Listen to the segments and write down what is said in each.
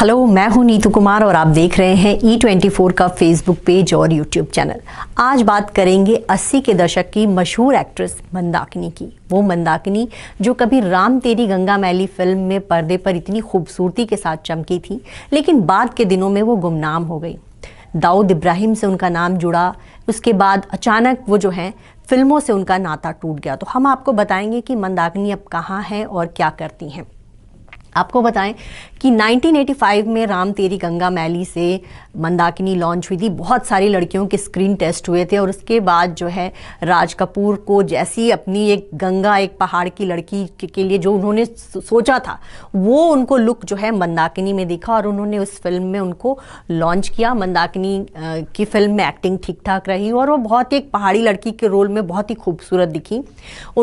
hello मैं हूं नीतू कुमार और आप देख रहे हैं ई ट्वेंटी फोर का फेसबुक पेज और यूट्यूब चैनल आज बात करेंगे 80 के दशक की मशहूर एक्ट्रेस मंदाकिनी की वो मंदाकिनी जो कभी राम तेरी गंगा मैली फिल्म में पर्दे पर इतनी खूबसूरती के साथ चमकी थी लेकिन बाद के दिनों में वो गुमनाम हो गई दाऊद इब्राहिम से उनका नाम जुड़ा उसके बाद अचानक वो जो हैं फिल्मों से उनका नाता टूट गया तो हम आपको बताएंगे कि मंदाकिनी अब कहाँ हैं और क्या करती हैं आपको बताएं कि 1985 में राम तेरी गंगा मैली से मंदाकिनी लॉन्च हुई थी बहुत सारी लड़कियों के स्क्रीन टेस्ट हुए थे और उसके बाद जो है राज कपूर को जैसी अपनी एक गंगा एक पहाड़ की लड़की के लिए जो उन्होंने सोचा था वो उनको लुक जो है मंदाकिनी में देखा और उन्होंने उस फिल्म में उनको लॉन्च किया मंदाकिनी की फिल्म में एक्टिंग ठीक ठाक रही और वो बहुत ही एक पहाड़ी लड़की के रोल में बहुत ही खूबसूरत दिखी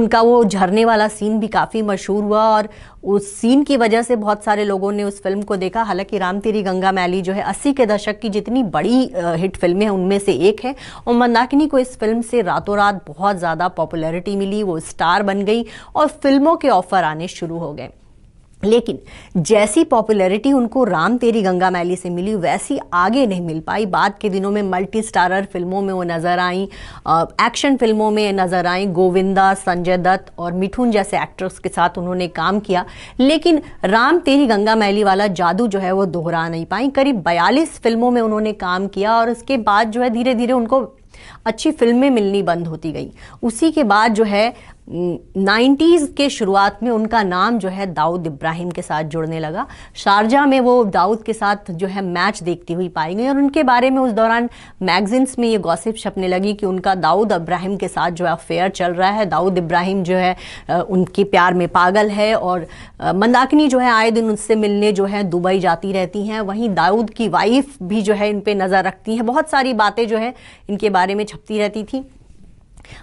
उनका वो झरने वाला सीन भी काफ़ी मशहूर हुआ और उस सीन की वजह से बहुत सारे लोगों ने उस फिल्म को देखा हालांकि राम तेरी गंगा मैली जो है अस्सी के दशक की जितनी बड़ी हिट फिल्में हैं उनमें से एक है और मंदाकिनी को इस फिल्म से रातों रात बहुत ज़्यादा पॉपुलैरिटी मिली वो स्टार बन गई और फिल्मों के ऑफर आने शुरू हो गए लेकिन जैसी पॉपुलैरिटी उनको राम तेरी गंगा मैली से मिली वैसी आगे नहीं मिल पाई बाद के दिनों में मल्टी स्टारर फिल्मों में वो नज़र आई एक्शन फिल्मों में नज़र आई गोविंदा संजय दत्त और मिठुन जैसे एक्टर्स के साथ उन्होंने काम किया लेकिन राम तेरी गंगा मैली वाला जादू जो है वो दोहरा नहीं पाई करीब बयालीस फिल्मों में उन्होंने काम किया और उसके बाद जो है धीरे धीरे उनको अच्छी फिल्में मिलनी बंद होती गई उसी के बाद जो है नाइन्टीज़ के शुरुआत में उनका नाम जो है दाऊद इब्राहिम के साथ जुड़ने लगा शारजा में वो दाऊद के साथ जो है मैच देखती हुई पाई गई और उनके बारे में उस दौरान मैगजीन्स में ये गॉसिप छपने लगी कि उनका दाऊद इब्राहिम के साथ जो है अफेयर चल रहा है दाऊद इब्राहिम जो है उनके प्यार में पागल है और मंदाकिनी जो है आए दिन उनसे मिलने जो है दुबई जाती रहती हैं वहीं दाऊद की वाइफ भी जो है इन पर नज़र रखती हैं बहुत सारी बातें जो है इनके बारे में छपती रहती थी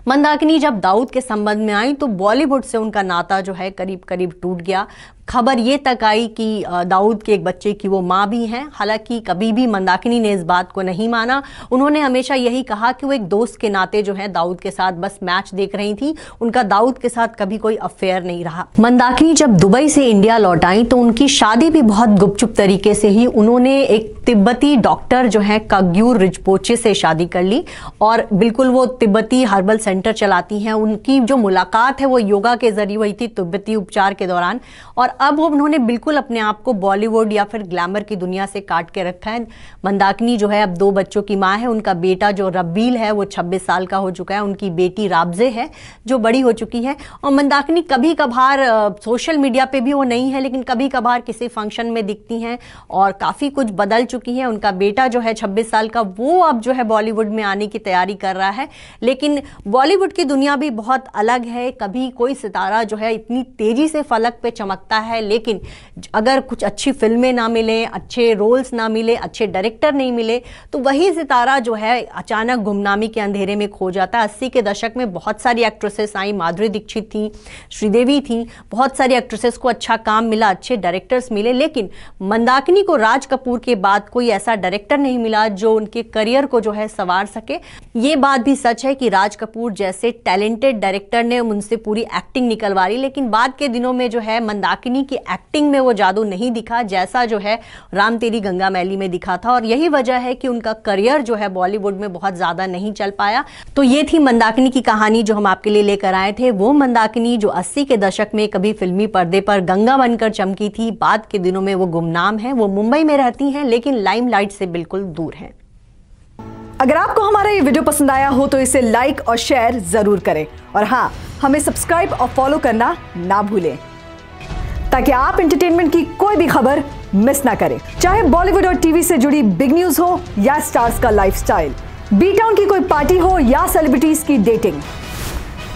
मंदाकिनी जब दाऊद के संबंध में आई तो बॉलीवुड से उनका नाता जो है करीब करीब टूट गया खबर ये तक आई कि दाऊद के एक बच्चे की वो माँ भी हैं हालांकि कभी भी मंदाकिनी ने इस बात को नहीं माना उन्होंने हमेशा यही कहा कि वो एक दोस्त के नाते जो है दाऊद के साथ बस मैच देख रही थी उनका दाऊद के साथ कभी कोई अफेयर नहीं रहा मंदाकिनी जब दुबई से इंडिया लौट आई तो उनकी शादी भी बहुत गुपचुप तरीके से ही उन्होंने एक तिब्बती डॉक्टर जो है कग्यूर रिजपोचे से शादी कर ली और बिल्कुल वो तिब्बती हर्बल सेंटर चलाती हैं उनकी जो मुलाकात है वो योगा के जरिए हुई थी तिब्बती उपचार के दौरान और अब उन्होंने बिल्कुल अपने आप को बॉलीवुड या फिर ग्लैमर की दुनिया से काट के रखा है मंदाकिनी जो है अब दो बच्चों की माँ है उनका बेटा जो रबील है वो छब्बीस साल का हो चुका है उनकी बेटी राबजे है जो बड़ी हो चुकी है और मंदाकिनी कभी कभार सोशल मीडिया पर भी वो नहीं है लेकिन कभी कभार किसी फंक्शन में दिखती हैं और काफ़ी कुछ बदल चुकी हैं उनका बेटा जो है छब्बीस साल का वो अब जो है बॉलीवुड में आने की तैयारी कर रहा है लेकिन बॉलीवुड की दुनिया भी बहुत अलग है कभी कोई सितारा जो है इतनी तेज़ी से फलक पे चमकता है लेकिन अगर कुछ अच्छी फिल्में ना मिले अच्छे रोल्स ना मिले अच्छे डायरेक्टर नहीं मिले तो वही सितारा जो है अचानक गुमनामी के अंधेरे में खो जाता है अस्सी के दशक में बहुत सारी एक्ट्रेसेस आई माधुरी दीक्षित थी श्रीदेवी थी बहुत सारी एक्ट्रेसेस को अच्छा काम मिला अच्छे डायरेक्टर्स मिले लेकिन मंदाकिनी को राज कपूर के बाद कोई ऐसा डायरेक्टर नहीं मिला जो उनके करियर को जो है संवार सके ये बात भी सच है कि राज कपूर जैसे टैलेंटेड डायरेक्टर ने उनसे पूरी एक्टिंग निकलवा रही लेकिन बाद के दिनों में जो है मंदाकिनी पत्नी की एक्टिंग में वो जादू नहीं दिखा जैसा जो है राम तेरी गंगा मैली में दिखा था और यही वजह है कि उनका करियर जो है बॉलीवुड में बहुत ज़्यादा नहीं चल पाया तो ये थी मंदाकिनी की कहानी जो हम आपके लिए लेकर आए थे वो मंदाकिनी जो अस्सी के दशक में कभी फिल्मी पर्दे पर गंगा बनकर चमकी थी बाद के दिनों में वो गुमनाम है वो मुंबई में रहती हैं लेकिन लाइमलाइट से बिल्कुल दूर हैं अगर आपको हमारा ये वीडियो पसंद आया हो तो इसे लाइक और शेयर जरूर करें और हाँ हमें सब्सक्राइब और फॉलो करना ना भूलें ताकि आप इंटरटेनमेंट की कोई भी खबर मिस ना करें चाहे बॉलीवुड और टीवी से जुड़ी बिग न्यूज हो या स्टार्स का लाइफस्टाइल बी टाउन की कोई पार्टी हो या सेलिब्रिटीज की डेटिंग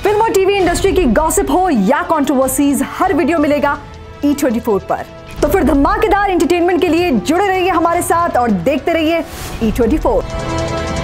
फिल्म और टीवी इंडस्ट्री की गॉसिप हो या कॉन्ट्रोवर्सीज हर वीडियो मिलेगा ई ट्वेंटी फोर पर तो फिर धमाकेदार एंटरटेनमेंट के लिए जुड़े रहिए हमारे साथ और देखते रहिए ई ट्वेंटी फोर